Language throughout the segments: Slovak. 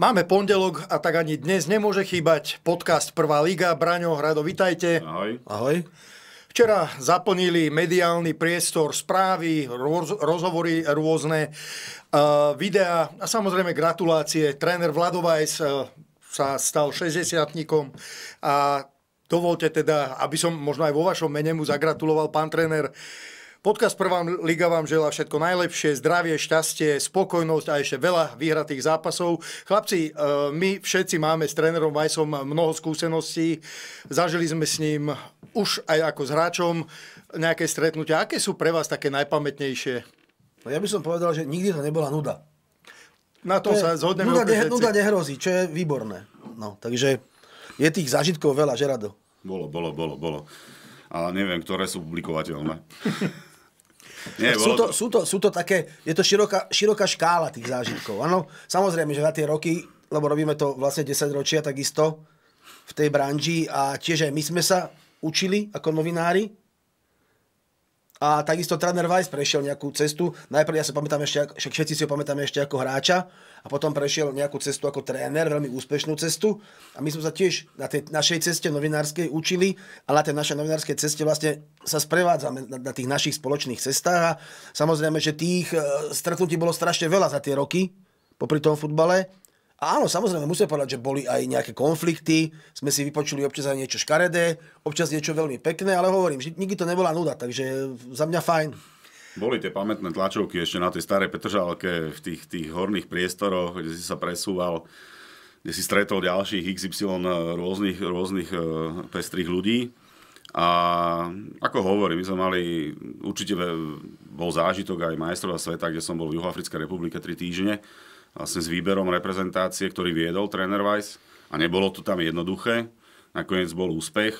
Máme pondelok a tak ani dnes nemôže chýbať podcast Prvá liga. Braňo, Hrado, vitajte. Ahoj. Ahoj. Včera zaplnili mediálny priestor správy, roz, rozhovory rôzne, uh, e, videá a samozrejme gratulácie. Tréner Vladovajs uh, e, sa stal 60 a dovolte teda, aby som možno aj vo vašom mene mu zagratuloval pán tréner. Uh, Podcast Prvá liga vám želá všetko najlepšie, zdravie, šťastie, spokojnosť a ešte veľa vyhratých zápasov. Chlapci, e, my všetci máme s trénerom Vajsom mnoho skúseností. Zažili sme s ním už aj ako s hráčom nejaké stretnutia. Aké sú pre vás také najpamätnejšie? No ja by som povedal, že nikdy to nebola nuda. Na tom to sa zhodneme. Nuda, ne, nuda nehrozí, čo je výborné. No, takže je tých zážitkov veľa, že rado? Bolo, bolo, bolo, bolo. Ale neviem, ktoré sú publikovateľné. Nie, sú, to, to... Sú, to, sú to také, je to široká, široká škála tých zážitkov. Ano, samozrejme, že za tie roky, lebo robíme to vlastne 10 ročia takisto v tej branži a tiež aj my sme sa učili ako novinári, a takisto tréner Weiss prešiel nejakú cestu. Najprv ja sa pamätám ešte, však všetci si ho pamätáme ešte ako hráča a potom prešiel nejakú cestu ako tréner, veľmi úspešnú cestu. A my sme sa tiež na tej našej ceste novinárskej učili ale na tej našej novinárskej ceste vlastne sa sprevádzame na, na tých našich spoločných cestách a samozrejme, že tých e, stretnutí bolo strašne veľa za tie roky popri tom futbale Áno, samozrejme, musíme povedať, že boli aj nejaké konflikty, sme si vypočuli občas aj niečo škaredé, občas niečo veľmi pekné, ale hovorím, že nikdy to nebola nuda, takže za mňa fajn. Boli tie pamätné tlačovky ešte na tej starej Petržalke v tých, tých horných priestoroch, kde si sa presúval, kde si stretol ďalších XY rôznych, rôznych e, pestrých ľudí. A ako hovorím, my sme mali, určite bol zážitok aj majstrovstva sveta, kde som bol v Juhoafrickej republike 3 týždne, vlastne s výberom reprezentácie, ktorý viedol tréner Weiss a nebolo to tam jednoduché. Nakoniec bol úspech,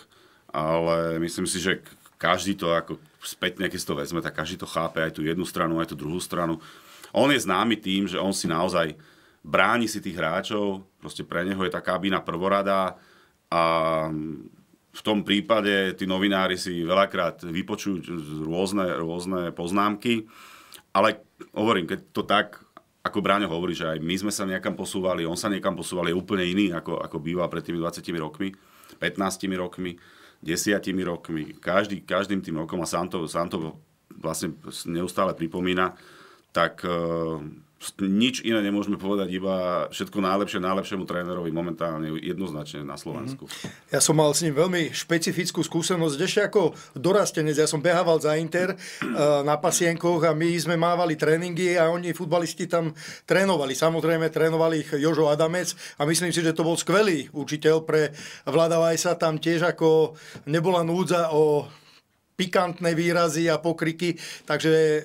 ale myslím si, že každý to ako spätne, keď to vezme, tak každý to chápe, aj tú jednu stranu, aj tú druhú stranu. On je známy tým, že on si naozaj bráni si tých hráčov, proste pre neho je tá kabína prvorada a v tom prípade tí novinári si veľakrát vypočujú rôzne, rôzne poznámky, ale hovorím, keď to tak ako Bráňo hovorí, že aj my sme sa niekam posúvali, on sa niekam posúval, je úplne iný, ako, ako býval pred tými 20 rokmi, 15 rokmi, 10 rokmi, každý, každým tým rokom, a sám to, sám to vlastne neustále pripomína, tak eh, nič iné nemôžeme povedať, iba všetko najlepšie najlepšiemu trénerovi momentálne jednoznačne na Slovensku. Mhm. Ja som mal s ním veľmi špecifickú skúsenosť, ešte ako dorastenec. Ja som behával za Inter eh, na pasienkoch a my sme mávali tréningy a oni futbalisti tam trénovali. Samozrejme, trénovali ich Jožo Adamec a myslím si, že to bol skvelý učiteľ pre Vlada Vajsa. Tam tiež ako nebola núdza o pikantné výrazy a pokriky, takže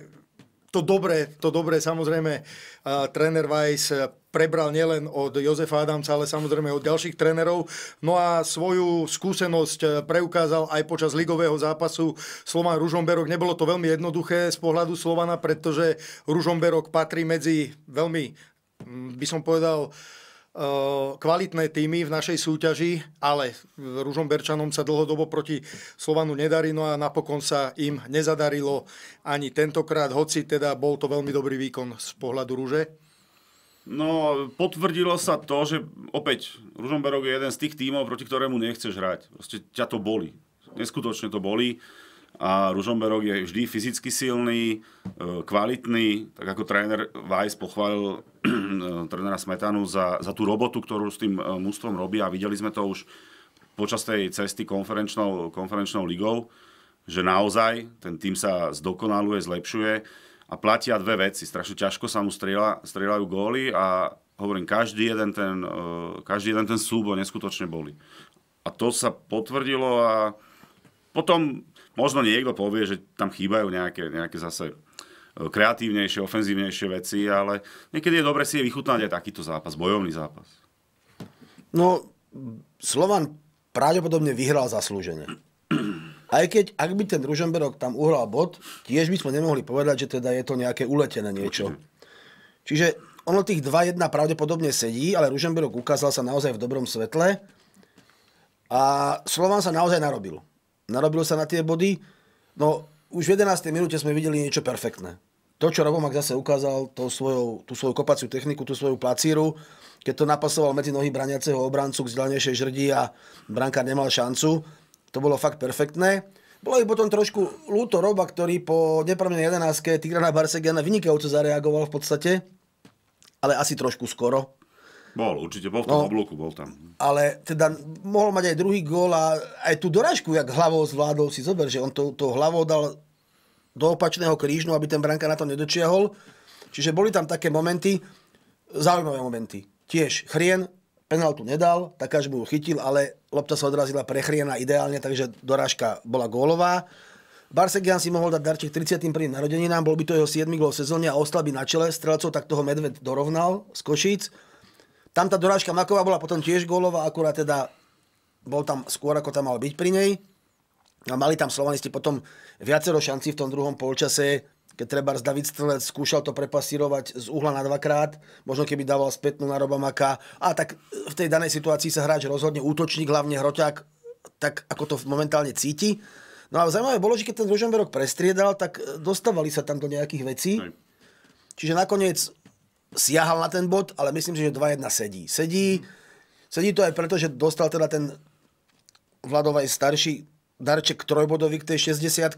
to dobre, to dobré samozrejme uh, tréner Weiss prebral nielen od Jozefa Adamca, ale samozrejme od ďalších trénerov. No a svoju skúsenosť e, preukázal aj počas ligového zápasu Slovan Ružomberok. Nebolo to veľmi jednoduché z pohľadu Slovana, pretože Ružomberok patrí medzi veľmi, by som povedal, uh, Eh, kvalitné týmy v našej súťaži, ale Berčanom sa dlhodobo proti Slovanu nedarí, no a napokon sa im nezadarilo ani tentokrát, hoci teda bol to veľmi dobrý výkon z pohľadu Ruže. No, potvrdilo sa to, že opäť Ružomberok je jeden z tých tímov, proti ktorému nechceš hrať. Proste ťa to boli. Neskutočne to boli a Ružomberok je vždy fyzicky silný, e, kvalitný, tak ako tréner Weiss pochválil e, trénera Smetanu za, za tú robotu, ktorú s tým e, mústvom robí a videli sme to už počas tej cesty konferenčnou, konferenčnou ligou, že naozaj ten tým sa zdokonaluje, zlepšuje a platia dve veci. Strašne ťažko sa mu strieľa, strieľajú góly a hovorím, každý jeden ten, každý jeden ten súbo neskutočne boli. A to sa potvrdilo a potom možno niekto povie, že tam chýbajú nejaké, nejaké zase e, kreatívnejšie, ofenzívnejšie veci, ale niekedy je dobre si je vychutnať aj takýto zápas, bojovný zápas. No, Slovan pravdepodobne vyhral zaslúžene. Aj keď, ak by ten Ružomberok tam uhral bod, tiež by sme nemohli povedať, že teda je to nejaké uletené niečo. Určite. Čiže ono tých 2-1 pravdepodobne sedí, ale Ružomberok ukázal sa naozaj v dobrom svetle a Slovan sa naozaj narobil narobilo sa na tie body. No už v 11. minúte sme videli niečo perfektné. To, čo Robomak zase ukázal, to svojou, tú svoju kopaciu techniku, tú svoju placíru, keď to napasoval medzi nohy braniaceho obrancu k zdalnejšej žrdi a branka nemal šancu, to bolo fakt perfektné. Bolo ich potom trošku Lúto Roba, ktorý po nepravnej 11. Tigrana Barsegiana vynikajúco zareagoval v podstate, ale asi trošku skoro. Bol, určite bol v tom no, oblúku, bol tam. Ale teda mohol mať aj druhý gól a aj tú doražku, jak hlavou zvládol, si zober, že on to, to hlavou dal do opačného krížnu, aby ten branka na to nedočiahol. Čiže boli tam také momenty, zaujímavé momenty. Tiež Chrien penaltu nedal, takáž mu chytil, ale lopta sa odrazila pre Chriena ideálne, takže dorážka bola gólová. Barsegian si mohol dať darček 30. prvým narodeninám, bol by to jeho 7. gol v sezóne a ostal by na čele strelcov, tak toho Medved dorovnal z Košíc. Tam tá dorážka Maková bola potom tiež gólová, akurát teda bol tam skôr, ako tam mal byť pri nej. A mali tam slovanisti potom viacero šancí v tom druhom polčase, keď treba David Strelec skúšal to prepasírovať z uhla na dvakrát, možno keby dával spätnú na Roba Maka. A tak e, v tej danej situácii sa hráč rozhodne útočník, hlavne hroťák, tak ako to momentálne cíti. No a zaujímavé bolo, že keď ten Ružomberok prestriedal, tak e, dostávali sa tam do nejakých vecí. Čiže nakoniec siahal na ten bod, ale myslím si, že 2-1 sedí. Sedí, sedí to aj preto, že dostal teda ten Vladov aj starší darček trojbodový k tej 60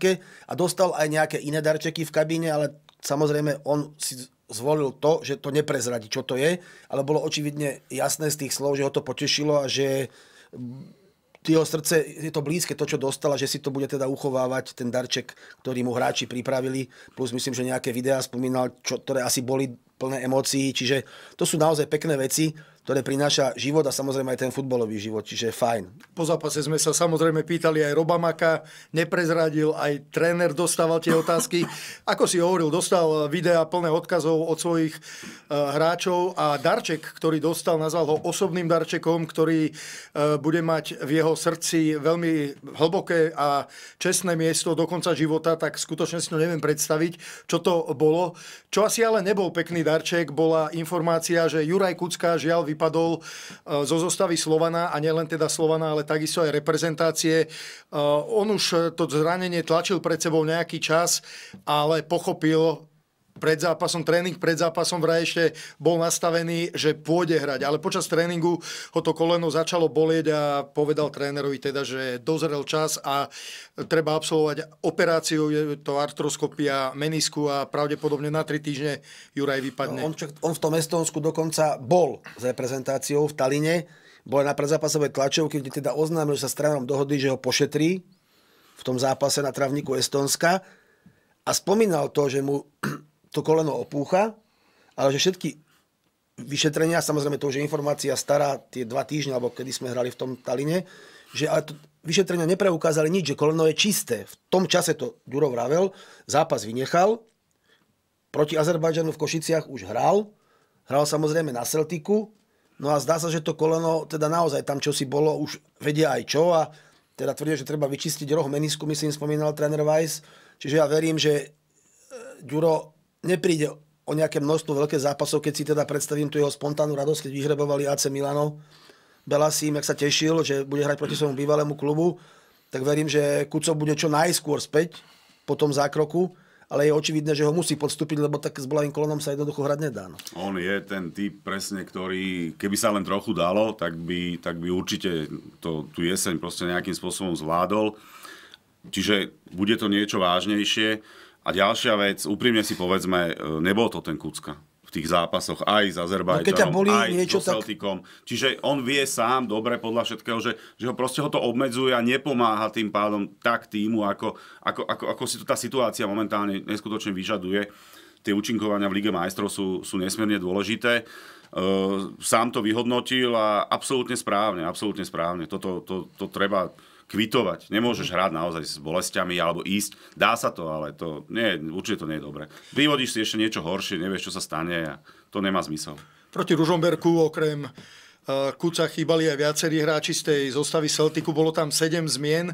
a dostal aj nejaké iné darčeky v kabíne, ale samozrejme on si zvolil to, že to neprezradí, čo to je, ale bolo očividne jasné z tých slov, že ho to potešilo a že jeho srdce je to blízke to, čo dostala, že si to bude teda uchovávať, ten darček, ktorý mu hráči pripravili, plus myslím, že nejaké videá spomínal, čo, ktoré asi boli plné emócií, čiže to sú naozaj pekné veci ktoré prináša život a samozrejme aj ten futbalový život, čiže fajn. Po zápase sme sa samozrejme pýtali aj Robamaka, neprezradil, aj tréner dostával tie otázky. Ako si hovoril, dostal videa plné odkazov od svojich eh, hráčov a darček, ktorý dostal, nazval ho osobným darčekom, ktorý eh, bude mať v jeho srdci veľmi hlboké a čestné miesto do konca života, tak skutočne si to neviem predstaviť, čo to bolo. Čo asi ale nebol pekný darček, bola informácia, že Juraj Kucka žiaľ vypadol e, zo zostavy Slovana a nielen teda Slovana, ale takisto aj reprezentácie. E, on už to zranenie tlačil pred sebou nejaký čas, ale pochopil pred zápasom, tréning pred zápasom vraj ešte bol nastavený, že pôjde hrať, ale počas tréningu ho to koleno začalo bolieť a povedal trénerovi teda, že dozrel čas a treba absolvovať operáciu, je to artroskopia menisku a pravdepodobne na tri týždne Juraj vypadne. No, on, čo, on v tom Estonsku dokonca bol s reprezentáciou v Taline, bol na predzápasovej tlačovke, kde teda oznámil, že sa s trénerom dohodli, že ho pošetrí v tom zápase na travníku Estonska a spomínal to, že mu to koleno opúcha, ale že všetky vyšetrenia, samozrejme to už je informácia stará, tie dva týždne, alebo kedy sme hrali v tom Taline, že ale to, vyšetrenia nepreukázali nič, že koleno je čisté. V tom čase to Duro vravel, zápas vynechal, proti Azerbajdžanu v Košiciach už hral, hral samozrejme na Celtiku, no a zdá sa, že to koleno, teda naozaj tam čo si bolo, už vedia aj čo a teda tvrdia, že treba vyčistiť roh menisku, myslím, spomínal tréner Weiss, čiže ja verím, že e, Duro nepríde o nejaké množstvo veľké zápasov, keď si teda predstavím tu jeho spontánnu radosť, keď vyhrebovali AC Milanov. im, jak sa tešil, že bude hrať proti svojmu bývalému klubu, tak verím, že Kuco bude čo najskôr späť po tom zákroku, ale je očividné, že ho musí podstúpiť, lebo tak s Blavým kolonom sa jednoducho hrať nedá. No. On je ten typ presne, ktorý, keby sa len trochu dalo, tak by, tak by určite to, tú jeseň proste nejakým spôsobom zvládol. Čiže bude to niečo vážnejšie. A ďalšia vec, úprimne si povedzme, e, nebol to ten Kucka v tých zápasoch aj s no, Azerbajdžanom, no aj niečo, so Celticom. Tak... Čiže on vie sám dobre podľa všetkého, že, že ho proste ho to obmedzuje a nepomáha tým pádom tak týmu, ako, ako, ako, ako si to tá situácia momentálne neskutočne vyžaduje. Tie účinkovania v Lige majstrov sú, sú nesmierne dôležité. E, sám to vyhodnotil a absolútne správne, absolútne správne. Toto to, to treba kvitovať. Nemôžeš hrať naozaj s bolestiami alebo ísť. Dá sa to, ale to nie, určite to nie je dobré. Vyvodíš si ešte niečo horšie, nevieš, čo sa stane a to nemá zmysel. Proti Ružomberku okrem eh, Kuca chýbali aj viacerí hráči z tej zostavy Celtiku, bolo tam 7 zmien.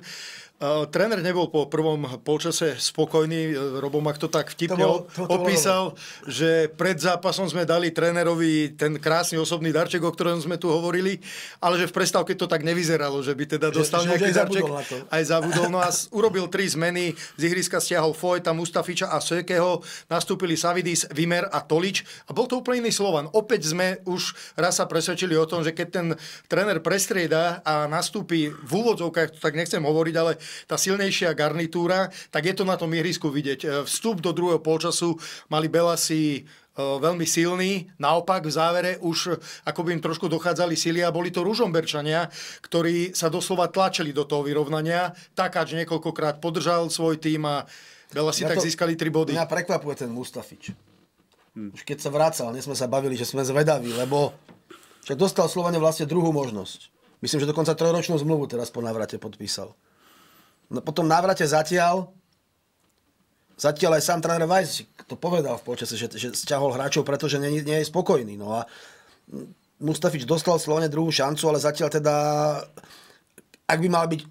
E, tréner nebol po prvom polčase spokojný, e, Robo Mak to tak vtipne to bol, to, to opísal, že pred zápasom sme dali trénerovi ten krásny osobný darček, o ktorom sme tu hovorili, ale že v prestávke to tak nevyzeralo, že by teda dostal že, nejaký že darček. Zabudol aj zabudol. No a urobil tri zmeny, z ihriska stiahol Fojta, Mustafiča a Sekeho, nastúpili Savidis, Vimer a Tolič a bol to úplne iný Slovan. Opäť sme už raz sa presvedčili o tom, že keď ten tréner prestrieda a nastúpi v úvodzovkách, to tak nechcem hovoriť, ale tá silnejšia garnitúra, tak je to na tom ihrisku vidieť. E, vstup do druhého polčasu mali Belasi e, veľmi silný. Naopak v závere už e, akoby im trošku dochádzali sily a boli to Ružomberčania, ktorí sa doslova tlačili do toho vyrovnania. Takáč niekoľkokrát podržal svoj tým a veľa si tak získali tri body. Mňa prekvapuje ten Mustafič. Hm. Už keď sa vracal, nie sme sa bavili, že sme zvedaví, lebo dostal Slovane vlastne druhú možnosť. Myslím, že dokonca trojročnú zmluvu teraz po návrate podpísal. No potom návrate zatiaľ, zatiaľ aj sám tréner Weiss to povedal v počase, že, že stiahol hráčov, pretože nie, nie je spokojný. No a Mustafič dostal slovene druhú šancu, ale zatiaľ teda, ak by mal byť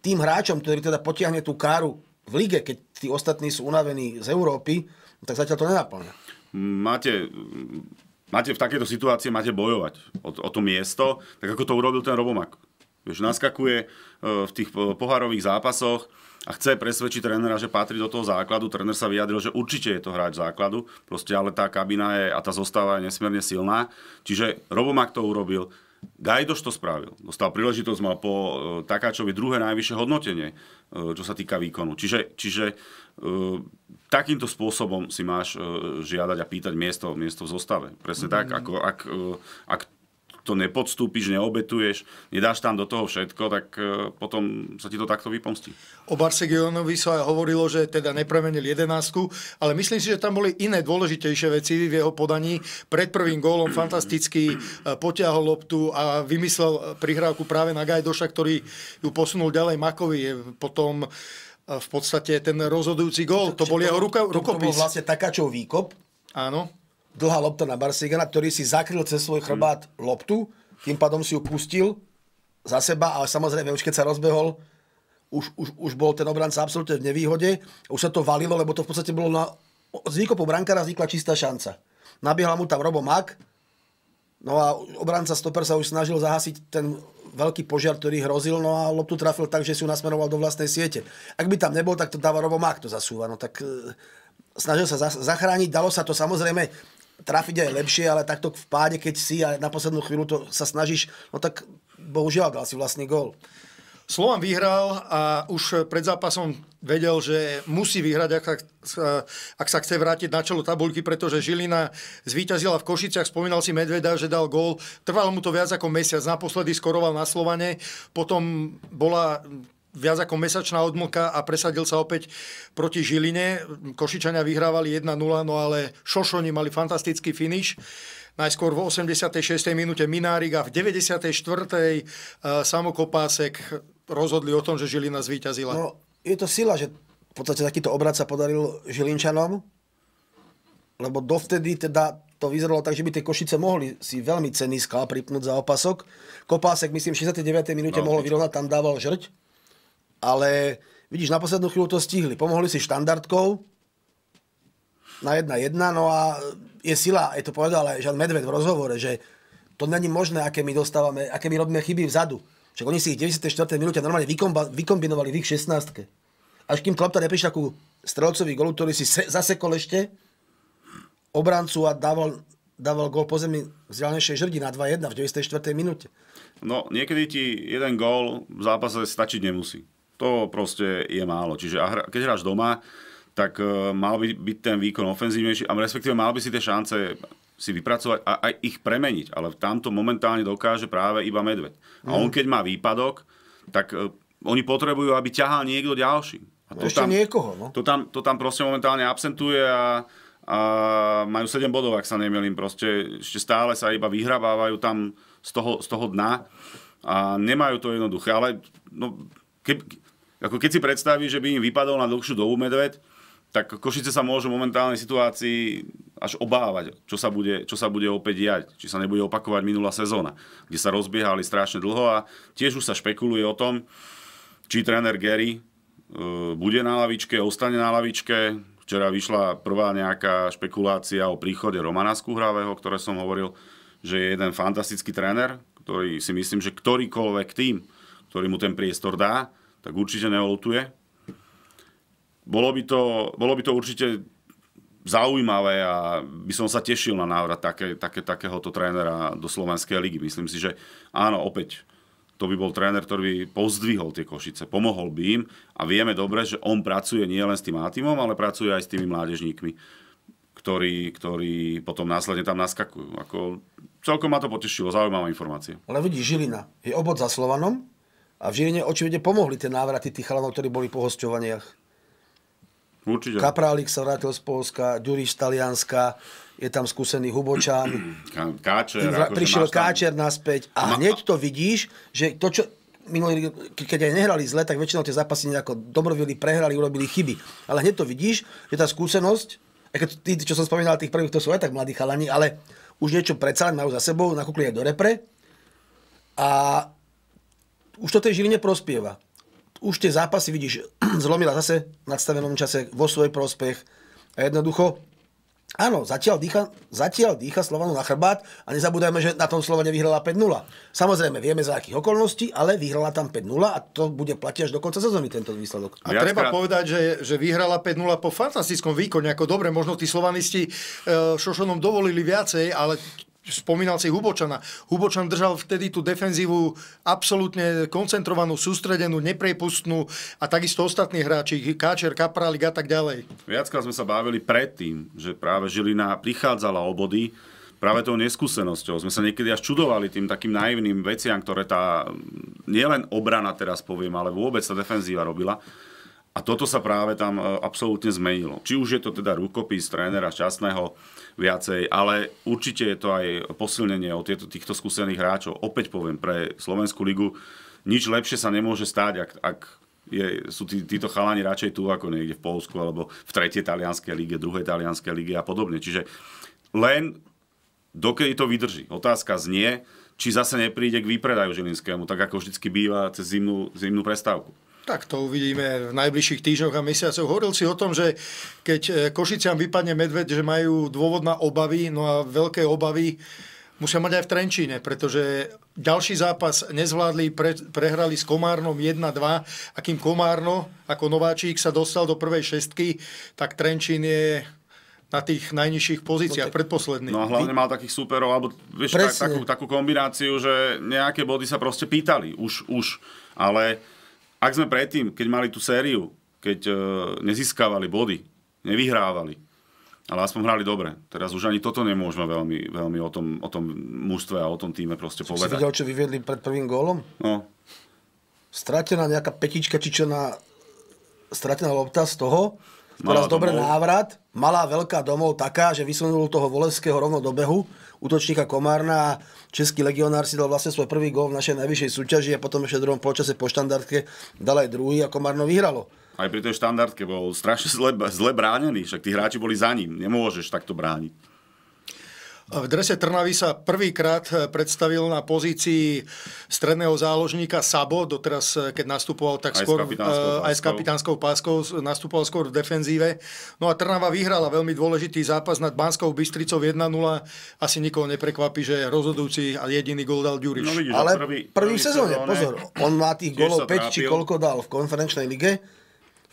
tým hráčom, ktorý teda potiahne tú káru v lige, keď tí ostatní sú unavení z Európy, tak zatiaľ to nenaplňa. Máte máte v takejto situácii máte bojovať o, o to miesto, tak ako to urobil ten Robomak. Vieš, naskakuje e, v tých e, pohárových zápasoch a chce presvedčiť trénera, že patrí do toho základu. Tréner sa vyjadril, že určite je to hráč základu, proste ale tá kabina je a tá zostava je nesmierne silná. Čiže Robomak to urobil, Gajdoš to spravil. Dostal príležitosť, mal po e, Takáčovi druhé najvyššie hodnotenie, čo sa týka výkonu. Čiže, čiže takýmto spôsobom si máš žiadať a pýtať miesto, miesto v zostave. Presne mm. tak, mhm. ako, ak, ak to nepodstúpiš, neobetuješ, nedáš tam do toho všetko, tak e, potom sa ti to takto vypomstí. O Barsegianovi sa hovorilo, že teda nepremenil jedenáctku, ale myslím si, že tam boli iné dôležitejšie veci v jeho podaní. Pred prvým gólom fantasticky e, potiahol loptu a vymyslel prihrávku práve na Gajdoša, ktorý ju posunul ďalej Makovi. Potom e, v podstate ten rozhodujúci gól, to, bol jeho rukopis. To bol vlastne takáčov výkop. Áno dlhá lopta na Barsigana, ktorý si zakryl cez svoj chrbát hmm. loptu, tým pádom si ju pustil za seba, ale samozrejme už keď sa rozbehol, už, už, už bol ten obranca absolútne v nevýhode, už sa to valilo, lebo to v podstate bolo na... Z výkopu brankára vznikla čistá šanca. Nabiehla mu tam Robo Mak, no a obranca stoper sa už snažil zahasiť ten veľký požiar, ktorý hrozil, no a loptu trafil tak, že si ju nasmeroval do vlastnej siete. Ak by tam nebol, tak to dáva Robo Mak, to zasúva. No tak e, snažil sa zachrániť, dalo sa to samozrejme, trafiť aj lepšie, ale takto v páde, keď si a na poslednú chvíľu to sa snažíš, no tak bohužiaľ dal si vlastný gól. Slovan vyhral a už pred zápasom vedel, že musí vyhrať, ak, ak sa chce vrátiť na čelo tabulky, pretože Žilina zvíťazila v Košiciach, spomínal si Medveda, že dal gól. Trvalo mu to viac ako mesiac, naposledy skoroval na Slovane, potom bola viac ako mesačná odmlka a presadil sa opäť proti Žiline. Košičania vyhrávali 1-0, no ale Šošoni mali fantastický finish. Najskôr v 86. minúte Minárik a v 94. E, samokopásek rozhodli o tom, že Žilina zvíťazila. No, je to sila, že v podstate takýto obrad sa podaril Žilinčanom, lebo dovtedy teda to vyzeralo tak, že by tie Košice mohli si veľmi cenný skal pripnúť za opasok. Kopásek, myslím, v 69. minúte no, mohol vyrovnať, tam dával žrť ale vidíš, na poslednú chvíľu to stihli. Pomohli si štandardkou na 1-1, no a je sila, aj to povedal aj Žan Medved v rozhovore, že to není možné, aké my dostávame, aké my robíme chyby vzadu. Čiže oni si ich 94. minúte normálne vykombinovali v ich 16. Až kým Klopta neprišiel ku strelcovi golu, ktorý si zasekol ešte obrancu a dával, dával gol po zemi z ďalnejšej žrdi na 2-1 v 94. minúte. No, niekedy ti jeden gól v zápase stačiť nemusí to proste je málo. Čiže keď hráš doma, tak e, mal by byť ten výkon ofenzívnejší a respektíve mal by si tie šance si vypracovať a aj ich premeniť. Ale tamto momentálne dokáže práve iba medveď. A on mhm. keď má výpadok, tak e, oni potrebujú, aby ťahal niekto ďalší. A to ešte tam, niekoho, no. To tam, to tam proste momentálne absentuje a, a majú 7 bodov, ak sa nemýlim. Proste ešte stále sa iba vyhrabávajú tam z toho, z toho dna a nemajú to jednoduché. Ale no, keby, ako keď si predstaví, že by im vypadol na dlhšiu dobu medved, tak Košice sa môžu v momentálnej situácii až obávať, čo sa, bude, čo sa bude opäť diať, či sa nebude opakovať minulá sezóna, kde sa rozbiehali strašne dlho a tiež už sa špekuluje o tom, či tréner Gary e, bude na lavičke, ostane na lavičke. Včera vyšla prvá nejaká špekulácia o príchode Romana Skuhravého, ktoré som hovoril, že je jeden fantastický tréner, ktorý si myslím, že ktorýkoľvek tým, ktorý mu ten priestor dá, tak určite neolutuje. Bolo by to, bolo by to určite zaujímavé a by som sa tešil na návrat také, také, takéhoto trénera do Slovenskej ligy. Myslím si, že áno, opäť, to by bol tréner, ktorý by pozdvihol tie Košice, pomohol by im a vieme dobre, že on pracuje nielen s tým Atimom, ale pracuje aj s tými mládežníkmi, ktorí, ktorí potom následne tam naskakujú. Ako, celkom ma to potešilo, zaujímavá informácia. Ale vidí Žilina je obod za Slovanom, a v Žiline očividne pomohli tie návraty tých chalanov, ktorí boli po hostovaniach. Určite. Kaprálik sa vrátil z Polska, Ďuriš z Talianska, je tam skúsený Hubočan. Káčer. akože prišiel Káčer naspäť a, Ma... hneď to vidíš, že to, čo minulý, keď aj nehrali zle, tak väčšinou tie zápasy nejako dobrovili, prehrali, urobili chyby. Ale hneď to vidíš, že tá skúsenosť, aj keď tí, čo som spomínal, tých prvých, to sú aj tak mladí chalani, ale už niečo predsa majú za sebou, nakúkli aj do repre. A už to tej Žiline prospieva. Už tie zápasy, vidíš, zlomila zase v nadstavenom čase vo svoj prospech. A jednoducho, áno, zatiaľ dýcha, zatiaľ dýcha Slovanu na chrbát a nezabúdajme, že na tom Slovane vyhrala 5-0. Samozrejme, vieme za akých okolností, ale vyhrala tam 5-0 a to bude platiť až do konca sezóny tento výsledok. A Viackrát... treba povedať, že, že vyhrala 5-0 po fantastickom výkone, ako dobre, možno tí Slovanisti e, Šošonom dovolili viacej, ale spomínal si Hubočana. Hubočan držal vtedy tú defenzívu absolútne koncentrovanú, sústredenú, neprepustnú a takisto ostatní hráči, Káčer, Kapralik a tak ďalej. Viackrát sme sa bavili predtým, že práve Žilina prichádzala o body práve tou neskúsenosťou. Sme sa niekedy až čudovali tým takým naivným veciam, ktoré tá nielen obrana teraz poviem, ale vôbec tá defenzíva robila. A toto sa práve tam e, absolútne zmenilo. Či už je to teda rukopis trénera šťastného viacej, ale určite je to aj posilnenie od tieto, týchto skúsených hráčov. Opäť poviem, pre Slovenskú ligu nič lepšie sa nemôže stáť, ak, ak je, sú tí, títo chalani radšej tu ako niekde v Polsku alebo v tretej talianskej lige, druhej talianskej lige a podobne. Čiže len dokedy to vydrží. Otázka znie, či zase nepríde k výpredaju Žilinskému, tak ako vždycky býva cez zimnú, zimnú prestávku. Tak to uvidíme v najbližších týždňoch a mesiacoch. Hovoril si o tom, že keď e, Košiciam vypadne medveď, že majú dôvod na obavy, no a veľké obavy musia mať aj v Trenčíne, pretože ďalší zápas nezvládli, pre, prehrali s Komárnom 1-2 a Komárno ako nováčik sa dostal do prvej šestky, tak Trenčín je na tých najnižších pozíciách, no predposledných. No a hlavne mal takých súperov, alebo vieš, tak, takú, takú kombináciu, že nejaké body sa proste pýtali už, už ale ak sme predtým, keď mali tú sériu, keď e, nezískavali body, nevyhrávali, ale aspoň hrali dobre. Teraz už ani toto nemôžeme veľmi, veľmi o, tom, o tom mužstve a o tom týme proste Som povedať. Si videl, čo vyviedli pred prvým gólom? No. Stratená nejaká petička, či čo na stratená lopta z toho, teraz dobrý návrat. Malá veľká domov taká, že vysunul toho Voleského rovno do behu, útočníka Komárna a český legionár si dal vlastne svoj prvý gol v našej najvyššej súťaži a potom ešte v druhom počase po štandardke dal aj druhý a Komárno vyhralo. Aj pri tej štandardke bol strašne zle, zle bránený, však tí hráči boli za ním, nemôžeš takto brániť. V drese Trnavy sa prvýkrát eh, predstavil na pozícii stredného záložníka Sabo, doteraz eh, keď nastupoval tak aj skôr s eh, aj s kapitánskou páskou, nastupoval skôr v defenzíve. No a Trnava vyhrala veľmi dôležitý zápas nad Banskou Bystricou 1-0. Asi nikoho neprekvapí, že rozhodujúci a jediný gol dal Ďuriš. No, vidíš, Ale prvý, prvý, prvý sezóne, sezóne, pozor, on má tých golov 5 či koľko dal v konferenčnej lige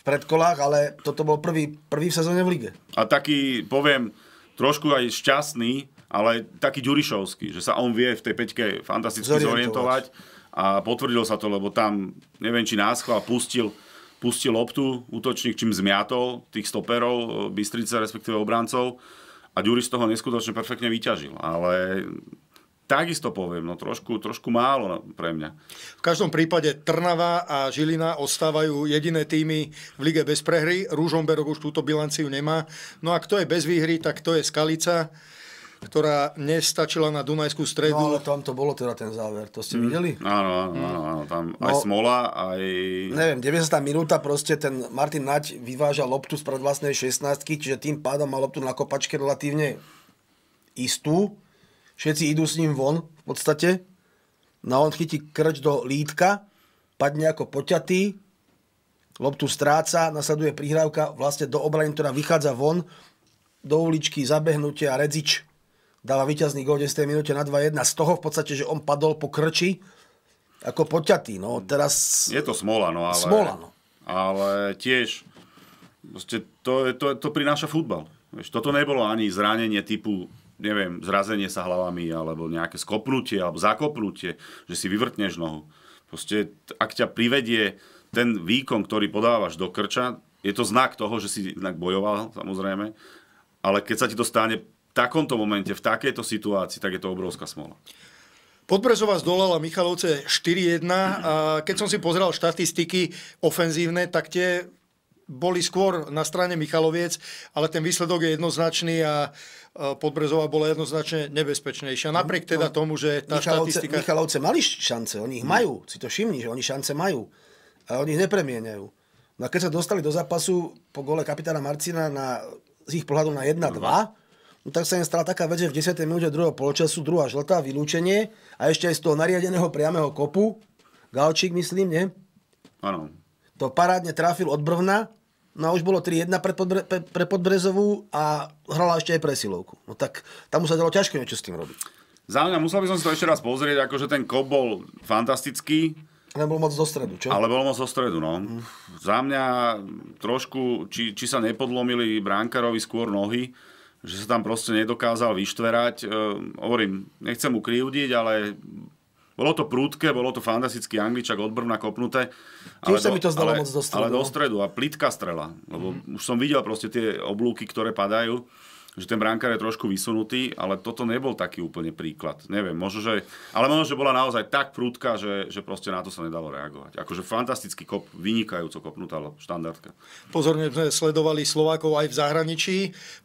v predkolách, ale toto bol prvý, prvý v sezóne v lige. A taký, poviem, trošku aj šťastný, ale taký Ďurišovský, že sa on vie v tej peťke fantasticky zorientovať. zorientovať a potvrdilo sa to, lebo tam, neviem, či nás chval, pustil, pustil loptu, útočník čím zmiatol tých stoperov, e, Bystrica, respektíve obrancov a z toho neskutočne perfektne vyťažil, ale Takisto poviem, no trošku, trošku málo pre mňa. V každom prípade Trnava a Žilina ostávajú jediné týmy v lige bez prehry. Rúžomberok už túto bilanciu nemá. No a kto je bez výhry, tak to je Skalica ktorá nestačila na Dunajskú stredu. No ale tam to bolo teda ten záver, to ste mm. videli? Áno, áno, áno, áno tam no. aj no, Smola, aj... Neviem, 90. minúta proste ten Martin Naď vyváža loptu z vlastnej 16 čiže tým pádom má loptu na kopačke relatívne istú. Všetci idú s ním von v podstate. Na on chytí krč do lítka, padne ako poťatý, loptu stráca, nasleduje prihrávka vlastne do obrany, ktorá vychádza von do uličky, zabehnutia, redzič dala víťazný gol v 10. minúte na 2-1. Z toho v podstate, že on padol po krči, ako poťatý. No, teraz... Je to smola, no ale... Smola, no. Ale tiež, proste, to, to, to prináša futbal. Vieš, toto nebolo ani zranenie typu neviem, zrazenie sa hlavami, alebo nejaké skopnutie, alebo zakopnutie, že si vyvrtneš nohu. Proste, ak ťa privedie ten výkon, ktorý podávaš do krča, je to znak toho, že si inak bojoval, samozrejme, ale keď sa ti to stane takomto momente, v takejto situácii, tak je to obrovská smola. Podbrezová zdolala Michalovce 4-1 a keď som si pozeral štatistiky ofenzívne, tak tie boli skôr na strane Michaloviec, ale ten výsledok je jednoznačný a Podbrezová bola jednoznačne nebezpečnejšia. No, Napriek teda no, tomu, že tá Michalovce, štatistika... Michalovce mali šance, oni ich mm. majú, si to všimni, že oni šance majú, A oni ich nepremieniajú. No a keď sa dostali do zápasu po gole kapitána Marcina na, z ich pohľadu na 1-2, no tak sa im stala taká vec, že v 10. minúte druhého polčasu druhá žltá, vylúčenie a ešte aj z toho nariadeného priamého kopu, Galčík myslím, nie? Áno. To parádne trafil od Brvna, no a už bolo 3-1 pre, podbre, pre, pre Podbrezovú a hrala ešte aj presilovku. No tak tam už sa dalo ťažko niečo s tým robiť. Za mňa musel by som si to ešte raz pozrieť, akože ten kop bol fantastický. Ale bol moc zo stredu, čo? Ale bol moc zo stredu, no. Mm. Za mňa trošku, či, či sa nepodlomili bránkarovi skôr nohy, že sa tam proste nedokázal vyštverať. Uh, hovorím, nechcem mu kriudiť, ale bolo to prúdke, bolo to fantastický angličak, od Brna kopnuté. Ale Tiež sa mi to zdalo ale, moc do stredu. Ale do no. stredu a plitka strela. Lebo mm. už som videl proste tie oblúky, ktoré padajú že ten bránkar je trošku vysunutý, ale toto nebol taký úplne príklad. Neviem, možno, že, ale možno, že bola naozaj tak prúdka, že, že proste na to sa nedalo reagovať. Akože fantastický kop, vynikajúco kopnutá štandardka. Pozorne sme sledovali Slovákov aj v zahraničí.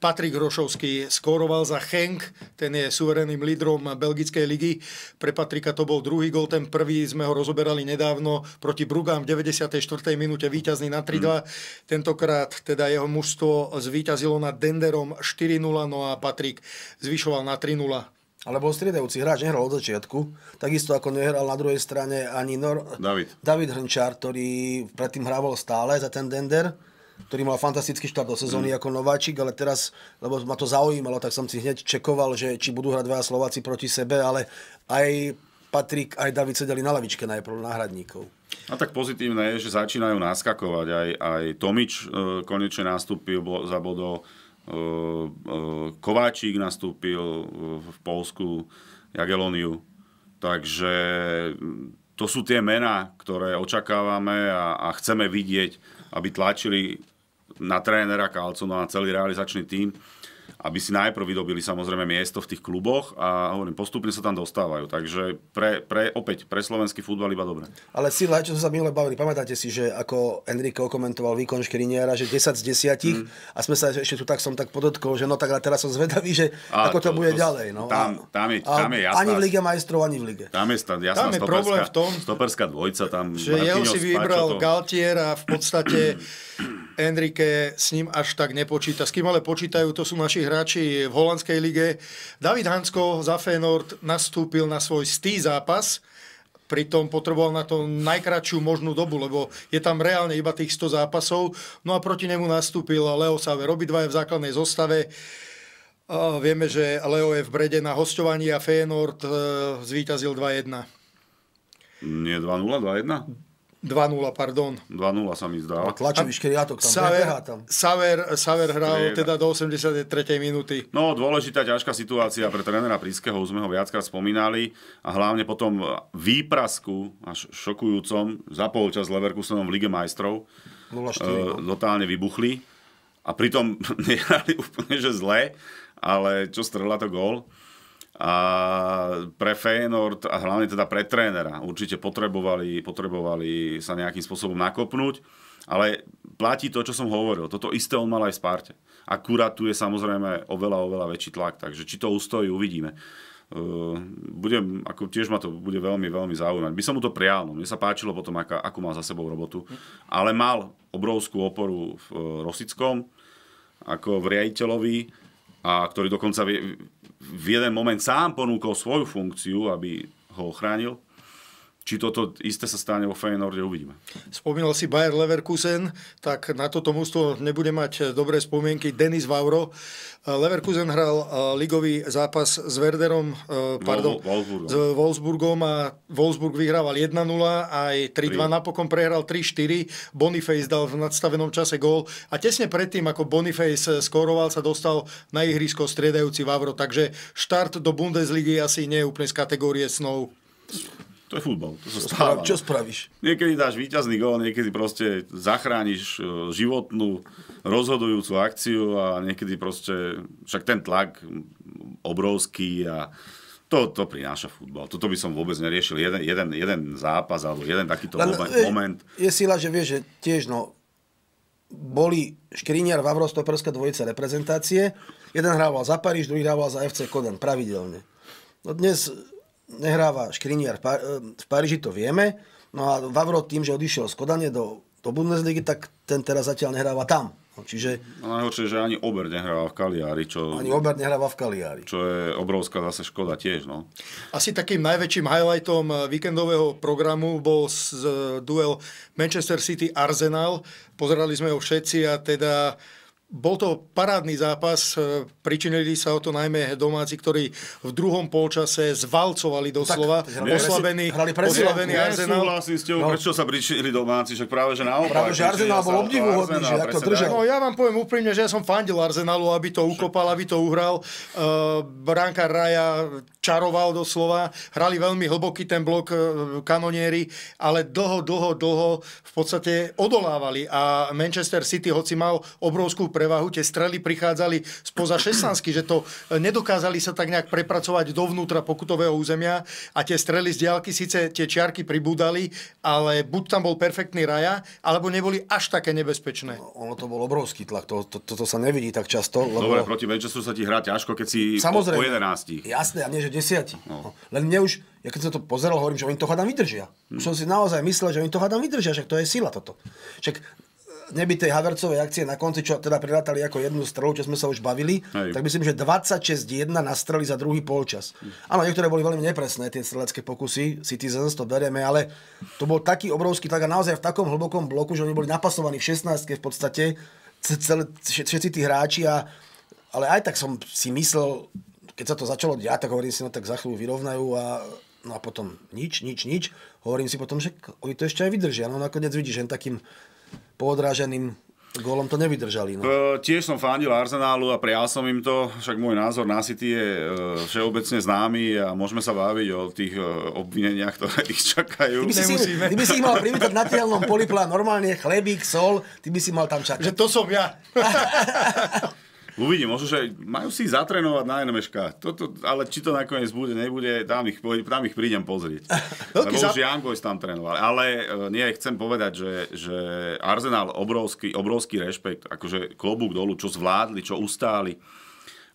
Patrik Rošovský skóroval za Henk, ten je suverénnym lídrom Belgickej ligy. Pre Patrika to bol druhý gol, ten prvý sme ho rozoberali nedávno proti Brugám v 94. minúte víťazný na 3-2. Mm. Tentokrát teda jeho mužstvo zvíťazilo nad Denderom 4 3-0, no a Patrik zvyšoval na 3-0. Ale bol striedajúci hráč, nehral od začiatku, takisto ako nehral na druhej strane ani Nor- David. David Hrnčar, ktorý predtým hrával stále za ten Dender, ktorý mal fantastický štart do sezóny mm. ako nováčik, ale teraz, lebo ma to zaujímalo, tak som si hneď čekoval, že či budú hrať dva Slováci proti sebe, ale aj Patrik, aj David sedeli na lavičke najprv náhradníkov. A tak pozitívne je, že začínajú naskakovať. Aj, aj Tomič e, konečne nastúpil, bodov. Kováčik nastúpil v Polsku, Jageloniu. Takže mm, to sú tie mená, ktoré očakávame a, a chceme vidieť, aby tlačili na trénera Kalcona, na celý realizačný tím, aby si najprv vydobili samozrejme miesto v tých kluboch a hovorím, postupne sa tam dostávajú. Takže pre, pre opäť, pre slovenský futbal iba dobre. Ale sila, čo sa minule bavili, pamätáte si, že ako Enrico komentoval výkon Škriniera, že 10 z 10 mm. a sme sa ešte tu tak som tak podotkol, že no tak teraz som zvedavý, že a ako to, to bude to, ďalej. No. Tam, tam je, tam je jasná, ani v Lige majstrov, ani v Lige. Tam je jasná tam je stoperská, problém v tom, stoperská dvojca. Tam že jeho si vybral to... Galtier a v podstate Enrique s ním až tak nepočíta. S kým ale počítajú, to sú naši hráči v holandskej lige. David Hansko za Fénord nastúpil na svoj stý zápas, pritom potreboval na to najkračšiu možnú dobu, lebo je tam reálne iba tých 100 zápasov. No a proti nemu nastúpil Leo Saver. Robidva je v základnej zostave. Vieme, že Leo je v Brede na hostovaní a Feyenoord e, zvíťazil 2-1. Nie 2-0, 2-1? 2-0, pardon. 2-0 sa mi zdá. A tlačový škriatok tam, Saver, tam. Saver, Saver hral Strieda. teda do 83. minúty. No, dôležitá ťažká situácia pre trénera Prískeho, už sme ho viackrát spomínali a hlavne potom výprasku, až šokujúcom, za polčas Leverkusenom v Lige majstrov. E, no. totálne E, vybuchli a pritom nehrali úplne, že zle, ale čo strela to gól a pre Feyenoord a hlavne teda pre trénera určite potrebovali, potrebovali sa nejakým spôsobom nakopnúť, ale platí to, čo som hovoril. Toto isté on mal aj v Sparte. Akurát tu je samozrejme oveľa, oveľa väčší tlak, takže či to ustojí, uvidíme. E, budem, ako tiež ma to bude veľmi, veľmi zaujímať. By som mu to prijal. No. mne sa páčilo potom, aká, akú mal za sebou robotu, ale mal obrovskú oporu v e, Rosickom, ako v riaditeľovi, a ktorý dokonca vie, v jeden moment sám ponúkol svoju funkciu, aby ho ochránil či toto isté sa stane vo Feyenoorde, uvidíme. Spomínal si Bayer Leverkusen, tak na toto mústvo nebude mať dobré spomienky Denis Vauro. Leverkusen hral eh, ligový zápas s Werderom, eh, pardon, Wolfsburgom. s Wolfsburgom a Wolfsburg vyhrával 1-0, aj 3-2, napokon prehral 3-4, Boniface dal v nadstavenom čase gól a tesne predtým, ako Boniface skóroval, sa dostal na ihrisko striedajúci Vavro, takže štart do Bundesligy asi nie je úplne z kategórie snov. To je futbal. To sa stáva. Čo no. spravíš? Niekedy dáš víťazný gól, niekedy proste zachrániš e, životnú rozhodujúcu akciu a niekedy proste, však ten tlak obrovský a to, to prináša futbal. Toto by som vôbec neriešil. Jeden, jeden, jeden zápas alebo jeden takýto Len, moment. Je, je sila, že vieš, že tiež no, boli Škriniar, Vavro, Stoperská dvojica reprezentácie. Jeden hrával za Paríž, druhý hrával za FC Kodan pravidelne. No dnes nehráva Škriniar eh, v Paríži, to vieme. No a Vavro tým, že odišiel z Kodane do, do Bundesligy, tak ten teraz zatiaľ nehráva tam. No, čiže... No najhoršie, že ani Ober nehráva v Kaliári. Čo... Ani Ober nehráva v Kaliári. Čo je obrovská zase škoda tiež. No. Asi takým najväčším highlightom eh, víkendového programu bol z, duel Manchester City-Arsenal. Pozerali sme ho všetci a teda bol to parádny zápas, e, pričinili sa o to najmä domáci, ktorí v druhom polčase zvalcovali doslova, tak, oslabený, hrali oslabený Arsenal. s tebou, no. prečo sa pričinili domáci, však práve že naopak. Práve že Arsenal bol obdivuhodný, že držal. No, ja vám poviem úprimne, že ja som fandil Arsenalu, aby to ukopal, aby to uhral. Uh, Branka Raja čaroval doslova, hrali veľmi hlboký ten blok uh, kanonieri, ale dlho, dlho, dlho v podstate odolávali a Manchester City, hoci mal obrovskú pre prevahu. Tie strely prichádzali spoza 16, že to e, nedokázali sa tak nejak prepracovať dovnútra pokutového územia a tie strely z diálky síce tie čiarky pribúdali, ale buď tam bol perfektný raja, alebo neboli až také nebezpečné. Ono to bol obrovský tlak, to, to, to sa nevidí tak často. Lebo... Dobre, proti Manchesteru sa ti hrá ťažko, keď si Samozrejme, o, 11. Jasné, a nie že 10. No. Len mne už ja keď som to pozeral, hovorím, že oni to hádam vydržia. Hm. Už som si naozaj myslel, že oni to hádam vydržia, že to je sila toto. Však neby tej Havercovej akcie na konci, čo teda prerátali ako jednu strelu, čo sme sa už bavili, Hej. tak myslím, že 26-1 streli za druhý polčas. Áno, niektoré boli veľmi nepresné, tie strelecké pokusy, Citizens to bereme, ale to bol taký obrovský tak a naozaj v takom hlbokom bloku, že oni boli napasovaní v 16 v podstate, celé, všetci tí hráči a ale aj tak som si myslel, keď sa to začalo diať, tak hovorím si, no tak za chvíľu vyrovnajú a No a potom nič, nič, nič. Hovorím si potom, že oni to ešte aj vydržia. No nakoniec vidíš, že takým podráženým Golom to nevydržali. No. E, tiež som fandil Arsenálu a prijal som im to, však môj názor na City je e, všeobecne známy a môžeme sa baviť o tých e, obvineniach, ktoré ich čakajú. Ty by, si, si, ty by si ich mal privítať na tielnom poli, normálne chlebík, sol, ty by si mal tam čakať. Že to som ja. Uvidím, možno, že majú si zatrénovať na NMŠK. Toto, ale či to nakoniec bude, nebude, tam ich, tam ich prídem pozrieť. Lebo už Young tam trénoval. Ale e, nie, chcem povedať, že, že Arsenal obrovský, obrovský rešpekt, akože klobúk dolu, čo zvládli, čo ustáli.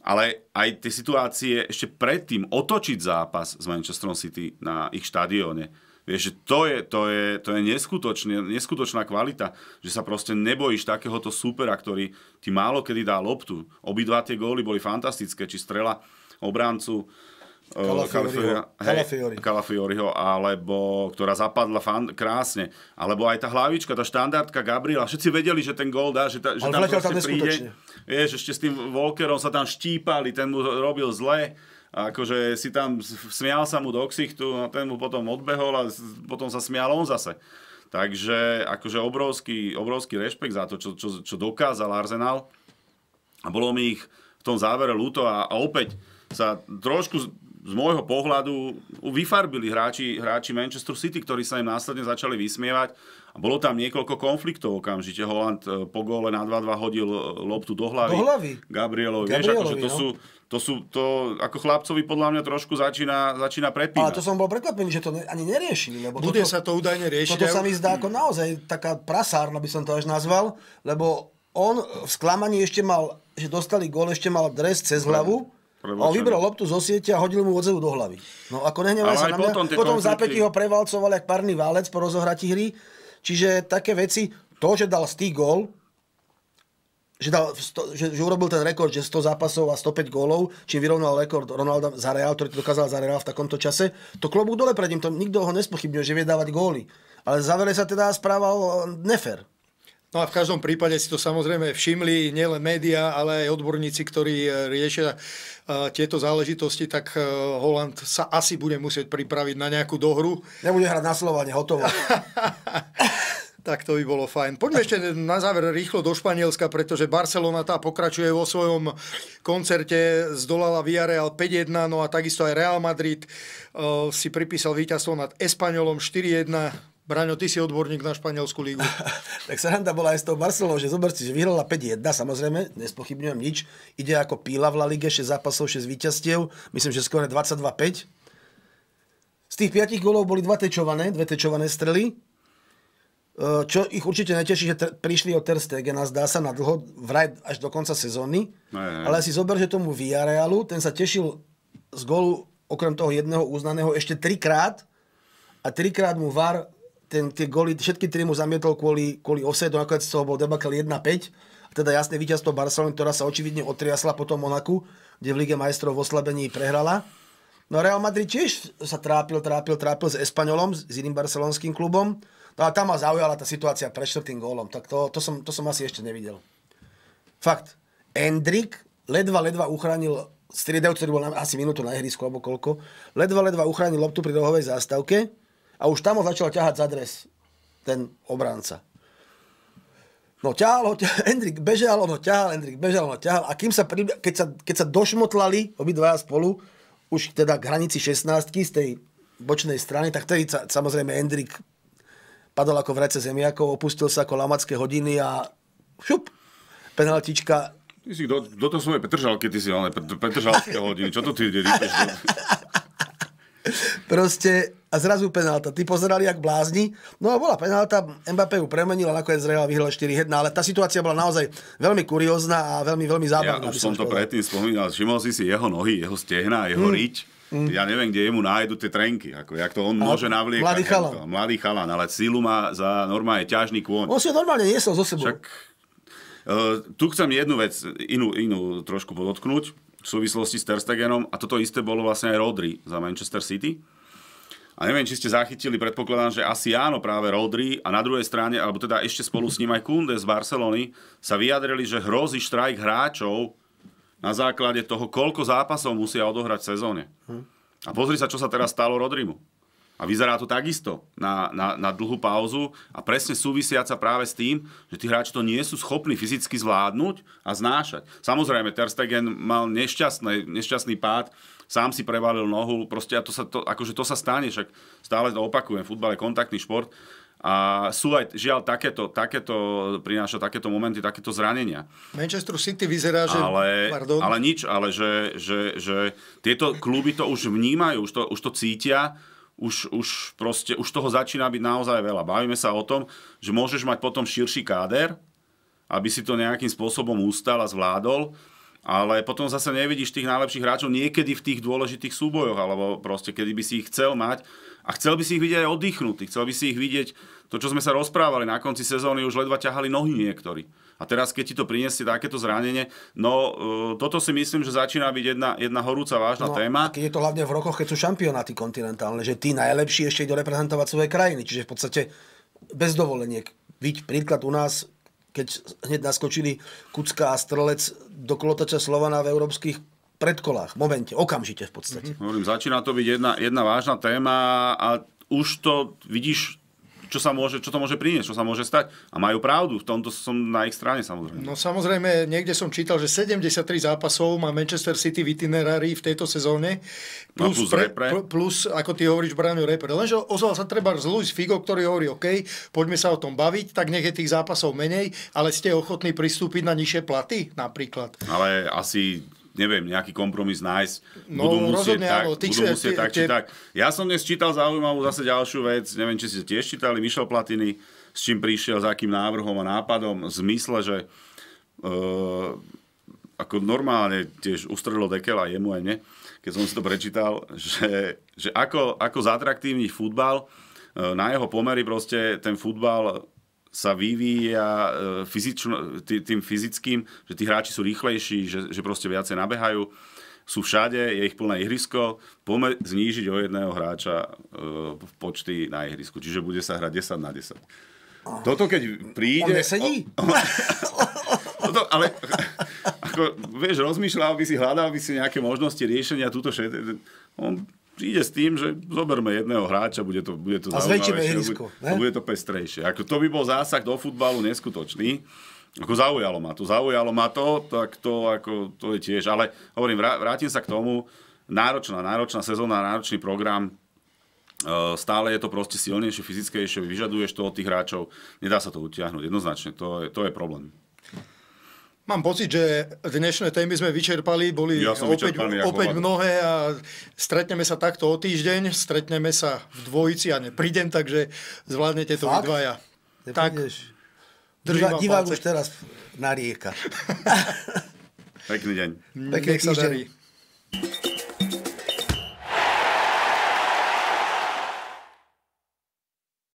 Ale aj tie situácie ešte predtým otočiť zápas s Manchester City na ich štadióne Vieš, že to je, to je, to je neskutočná kvalita, že sa proste nebojíš takéhoto supera, ktorý ti málo kedy dá loptu. Obidva tie góly boli fantastické, či strela obráncu Calafioriho, eh, Calafiori. alebo ktorá zapadla fan, krásne, alebo aj tá hlavička, tá štandardka Gabriela, všetci vedeli, že ten gól dá, že, ta, že tam proste príde. Vieš, ešte s tým Volkerom sa tam štípali, ten mu robil zle a akože si tam, smial sa mu do ksichtu a no ten mu potom odbehol a potom sa smial on zase. Takže akože obrovský, obrovský rešpekt za to, čo, čo, čo dokázal Arsenal. A bolo mi ich v tom závere ľúto a, a opäť sa trošku z, z môjho pohľadu vyfarbili hráči, hráči Manchester City, ktorí sa im následne začali vysmievať bolo tam niekoľko konfliktov okamžite. Holand e, po góle na 2-2 hodil e, loptu do hlavy. Do hlavy. Gabrielovi. Gabrielovi vieš, akože to, no. sú, to sú, to ako chlapcovi podľa mňa trošku začína, začína prepínať. Ale to som bol prekvapený, že to ani neriešili. Lebo Bude toto, sa to údajne riešiť. Toto sa mi zdá ako naozaj taká prasárna, by som to až nazval, lebo on v sklamaní ešte mal, že dostali gól, ešte mal dres cez hlavu. A on vybral loptu zo siete a hodil mu odzevu do hlavy. No ako nehnevaj sa na mňa. Potom, potom konflikty... za ho prevalcoval jak parný válec po rozohratí hry Čiže také veci, to, že dal Stý gól, že, dal, že, že urobil ten rekord, že 100 zápasov a 105 gólov, či vyrovnal rekord Ronalda za Real, ktorý to dokázal za Real v takomto čase, to klobúk dole pred ním, to nikto ho nespochybňuje, že vie dávať góly. Ale za sa teda správal nefer. No a v každom prípade si to samozrejme všimli nielen médiá, ale aj odborníci, ktorí e, riešia e, tieto záležitosti, tak e, Holand sa asi bude musieť pripraviť na nejakú dohru. Nebude hrať na Slovanie, hotovo. tak to by bolo fajn. Poďme ešte na záver rýchlo do Španielska, pretože Barcelona tá pokračuje vo svojom koncerte, zdolala Villarreal 5-1, no a takisto aj Real Madrid si pripísal víťazstvo nad Espanolom 4-1 Braňo, ty si odborník na španielskú lígu. tak randa bola aj s tou Barcelou, že zoberte, že vyhrala 5-1, samozrejme, nespochybňujem nič. Ide ako píla v La Lige, 6 zápasov, 6 víťazstiev, myslím, že skôr 22-5. Z tých 5 golov boli 2 tečované, 2 tečované strely. E, čo ich určite neteší, že tr- prišli od Ter Stegena, zdá sa na dlho, vraj až do konca sezóny. Ne, ne. Ale si zober, že tomu Villarealu, ten sa tešil z golu okrem toho jedného uznaného ešte trikrát a trikrát mu VAR ten, tie goly, všetky tri mu zamietol kvôli, kvôli osedu, nakoniec z toho bol debakel 1-5. A teda jasné víťazstvo Barcelony, ktorá sa očividne otriasla po tom Monaku, kde v Lige majstrov v oslabení prehrala. No Real Madrid tiež sa trápil, trápil, trápil s espanolom s iným barcelonským klubom. No a tam ma zaujala tá situácia pre štvrtým gólom. Tak to, to, som, to som asi ešte nevidel. Fakt. Endrik ledva, ledva uchránil striedajúci, ktorý bol asi minútu na ihrisku alebo koľko, ledva, ledva uchránil loptu pri rohovej zástavke a už tam ho začal ťahať za dres ten obranca. No ťahal ho, Hendrik bežal, on ho ťahal, Hendrik bežal, on ho ťahal a kým sa pri, keď, sa, keď sa došmotlali obidvaja spolu, už teda k hranici 16 z tej bočnej strany, tak tedy sa, samozrejme Hendrik padol ako vrece zemiakov, opustil sa ako lamacké hodiny a šup, penaltička. Ty si, do, do toho svoje Petržalky, ty si ale Petržalské hodiny, čo to ty riešeš? Proste a zrazu penálta. Ty pozerali jak blázni. No a bola penálta, Mbappé ju premenil a nakoniec Real vyhral 4-1, ale tá situácia bola naozaj veľmi kuriózna a veľmi, veľmi zábavná. Ja už som to povedal. predtým spomínal, všimol si si jeho nohy, jeho stehna, jeho hmm. riť. Mm. Ja neviem, kde jemu nájdu tie trenky. Ako, jak to on a môže navliekať. Mladý chalan. To, mladý chalan, ale sílu má za normálne ťažný kôň. On si ho normálne niesol zo sebou. Však, uh, tu chcem jednu vec, inú, inú trošku podotknúť v súvislosti s Terstegenom a toto isté bolo vlastne aj Rodri za Manchester City a neviem, či ste zachytili, predpokladám, že asi áno práve Rodri a na druhej strane, alebo teda ešte spolu s ním aj Kunde z Barcelony, sa vyjadrili, že hrozí štrajk hráčov na základe toho, koľko zápasov musia odohrať v sezóne. Hm. A pozri sa, čo sa teraz stalo Rodrimu. A vyzerá to takisto na, na, na dlhú pauzu a presne súvisiaca práve s tým, že tí hráči to nie sú schopní fyzicky zvládnuť a znášať. Samozrejme, Ter Stegen mal nešťastný, nešťastný pád sám si prevalil nohu, proste a to sa, to, akože to sa stane, však stále to opakujem, futbal je kontaktný šport a sú aj, žiaľ, takéto, takéto prináša takéto momenty, takéto zranenia. Manchester City vyzerá, že... Ale, pardon. ale nič, ale že, že, že tieto kluby to už vnímajú, už to, už to cítia, už, už, proste, už toho začína byť naozaj veľa. Bavíme sa o tom, že môžeš mať potom širší káder, aby si to nejakým spôsobom ustal a zvládol, ale potom zase nevidíš tých najlepších hráčov niekedy v tých dôležitých súbojoch, alebo proste kedy by si ich chcel mať a chcel by si ich vidieť aj oddychnutí, chcel by si ich vidieť to, čo sme sa rozprávali na konci sezóny, už ledva ťahali nohy niektorí. A teraz, keď ti to priniesie takéto zranenie, no e, toto si myslím, že začína byť jedna, jedna horúca vážna no, téma. Keď je to hlavne v rokoch, keď sú šampionáty kontinentálne, že tí najlepší ešte idú reprezentovať svoje krajiny. Čiže v podstate bez dovoleniek. Byť príklad u nás keď hneď naskočili Kucka a Strelec do kolotača Slovana v európskych predkolách, momente, okamžite v podstate. Mm-hmm. začína to byť jedna, jedna vážna téma a už to, vidíš, čo, sa môže, čo to môže priniesť, čo sa môže stať. A majú pravdu, v tomto som na ich strane samozrejme. No samozrejme, niekde som čítal, že 73 zápasov má Manchester City v itinerárii v tejto sezóne. Plus, no plus, pre, repre. plus, ako ty hovoríš, bráňu repre. Lenže ozval sa treba z Luis Figo, ktorý hovorí, OK, poďme sa o tom baviť, tak nech je tých zápasov menej, ale ste ochotní pristúpiť na nižšie platy napríklad. Ale asi neviem, nejaký kompromis nájsť. No, budú musieť tak, áno, budú musieť tie, tak, či tak. Ja som dnes čítal zaujímavú zase ďalšiu vec, neviem, či ste tiež čítali, Michel Platiny, s čím prišiel, s akým návrhom a nápadom, v zmysle, že e, ako normálne tiež ustrelo dekela jemu aj ne, keď som si to prečítal, že, že ako, ako zatraktívniť futbal, e, na jeho pomery proste ten futbal sa vyvíja e, fyzično, tým fyzickým, že tí hráči sú rýchlejší, že, že proste viacej nabehajú, sú všade, je ich plné ihrisko, poďme znížiť o jedného hráča e, v počty na ihrisku, čiže bude sa hrať 10 na 10. Toto keď príde... On nesedí? O, o, toto, ale ako, vieš, rozmýšľal by si, hľadal by si nejaké možnosti riešenia, túto šet... On príde s tým, že zoberme jedného hráča, bude to, bude to a zaujímavé. Hrysko, bude, bude to pestrejšie. Ako to by bol zásah do futbalu neskutočný. Ako zaujalo ma to, zaujalo ma to, tak to, ako, to je tiež. Ale hovorím, vrátim sa k tomu, náročná, náročná sezóna, náročný program, e, stále je to proste silnejšie, fyzickejšie, vyžaduješ to od tých hráčov, nedá sa to utiahnuť jednoznačne, to je, to je problém. Mám pocit, že dnešné témy sme vyčerpali, boli ja opäť, opäť mnohé a stretneme sa takto o týždeň, stretneme sa v dvojici a neprídem, takže zvládnete to Fakt? dvaja. Neprídeš. Tak, držím Diva, divák už teraz na rieka. Pekný deň. Pekný Nech sa darí.